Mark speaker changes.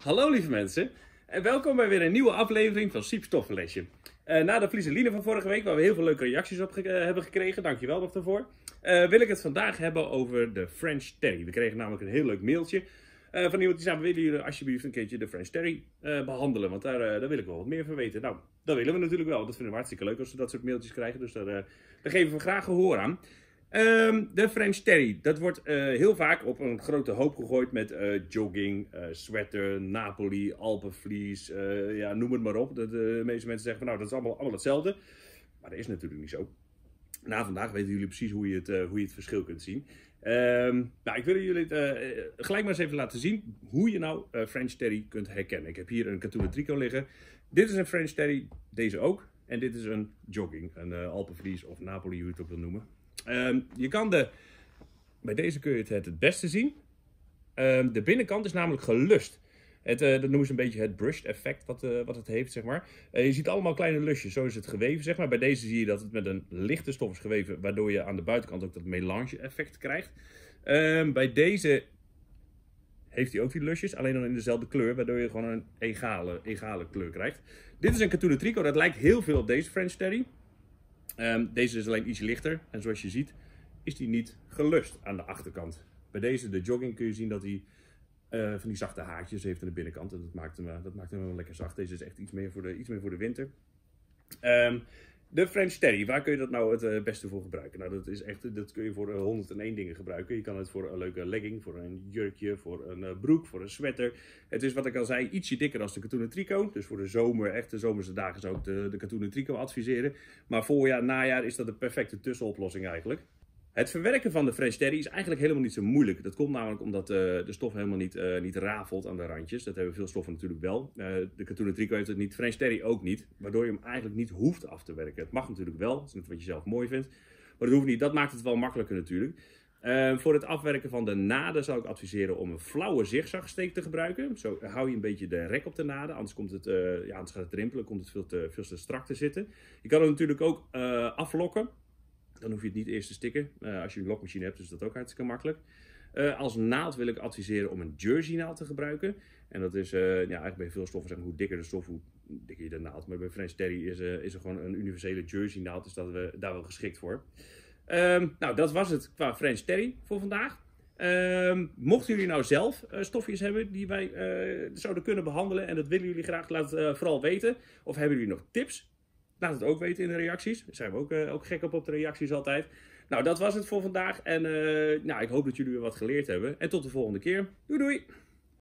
Speaker 1: Hallo lieve mensen en eh, welkom bij weer een nieuwe aflevering van Siep Stoffenlesje. Eh, na de Vlieseline van vorige week, waar we heel veel leuke reacties op eh, hebben gekregen, dankjewel nog daarvoor, wil ik het vandaag hebben over de French Terry. We kregen namelijk een heel leuk mailtje van iemand die zei, willen jullie alsjeblieft een keertje de French Terry behandelen, want daar, daar wil ik wel wat meer van weten. Nou, dat willen we natuurlijk wel, dat vinden we hartstikke leuk als we dat soort mailtjes krijgen, dus daar, daar geven we graag gehoor aan. Ehm, de French Terry, dat wordt eh, heel vaak op een grote hoop gegooid met eh, jogging, eh, sweater, Napoli, Alpenvlies, ja, noem het maar op. Dat, de meeste mensen zeggen van nou, dat is allemaal, allemaal hetzelfde. Maar dat is natuurlijk niet zo. Na vandaag weten jullie precies hoe je het, hoe je het verschil kunt zien. Ehm, nou, ik wil jullie gelijk maar eens even laten zien hoe je nou French Terry kunt herkennen. Ik heb hier een katoenen trico liggen. Dit is een French Terry, deze ook. En dit is een jogging, een Alpenvlies of Napoli, hoe je het ook wil noemen. Ehm, je kan de, bij deze kun je het het, beste zien. Ehm, de binnenkant is namelijk gelust. Het, eh, dat noemen ze een beetje het brushed effect wat, eh, wat het heeft, zeg maar. Eh, je ziet allemaal kleine lusjes, zo is het geweven, zeg maar. Bij deze zie je dat het met een lichte stof is geweven, waardoor je aan de buitenkant ook dat melange effect krijgt. Ehm, bij deze heeft hij ook die lusjes, alleen dan in dezelfde kleur, waardoor je gewoon een egale, egale kleur krijgt. Dit is een katoenen trico, dat lijkt heel veel op deze French Terry. Ehm, deze is alleen iets lichter en zoals je ziet is die niet gelust aan de achterkant. Bij deze, de jogging, kun je zien dat hij eh, van die zachte haartjes heeft aan de binnenkant. En dat maakt hem, eh, dat maakt hem wel lekker zacht. Deze is echt iets meer voor de, iets meer voor de winter. Ehm, de French Terry, waar kun je dat nou het eh, beste voor gebruiken? Nou, dat, is echt, dat kun je voor 101 eh, dingen gebruiken. Je kan het voor een leuke legging, voor een jurkje, voor een eh, broek, voor een sweater. Het is wat ik al zei, ietsje dikker dan de katoenen tricot. Dus voor de zomer, echt de zomerse dagen zou ik de, de katoenen tricot adviseren. Maar voorjaar, najaar is dat de perfecte tussenoplossing eigenlijk. Het verwerken van de French Terry is eigenlijk helemaal niet zo moeilijk. Dat komt namelijk omdat eh, de stof helemaal niet, eh, niet rafelt aan de randjes. Dat hebben veel stoffen natuurlijk wel. Eh, de katoenen trico heeft het niet, French Terry ook niet. Waardoor je hem eigenlijk niet hoeft af te werken. Het mag natuurlijk wel, dat is net wat je zelf mooi vindt. Maar dat hoeft niet, dat maakt het wel makkelijker natuurlijk. voor het afwerken van de naden zou ik adviseren om een flauwe zigzagsteek te gebruiken. Zo hou je een beetje de rek op de naden, anders, komt het, ja, anders gaat het rimpelen, komt het veel te, veel te strak te zitten. Je kan het natuurlijk ook uh, aflokken. Dan hoef je het niet eerst te stikken. Eh, als je een lokmachine hebt, is dat ook hartstikke makkelijk. Eh, als naald wil ik adviseren om een jersey naald te gebruiken. En dat is eh, ja, eigenlijk bij veel stoffen, zeg maar, hoe dikker de stof, hoe dikker je de naald. Maar bij French Terry is, is er gewoon een universele jersey naald, dus dat we daar wel geschikt voor. Ehm, nou, dat was het qua French Terry voor vandaag. Ehm, mochten jullie nou zelf stofjes hebben die wij zouden kunnen behandelen en dat willen jullie graag, laat vooral weten. Of hebben jullie nog tips Laat het ook weten in de reacties. Daar zijn we ook, eh, ook gek op, op de reacties altijd. Nou, dat was het voor vandaag. En eh, nou, ik hoop dat jullie weer wat geleerd hebben. En tot de volgende keer. Doei doei!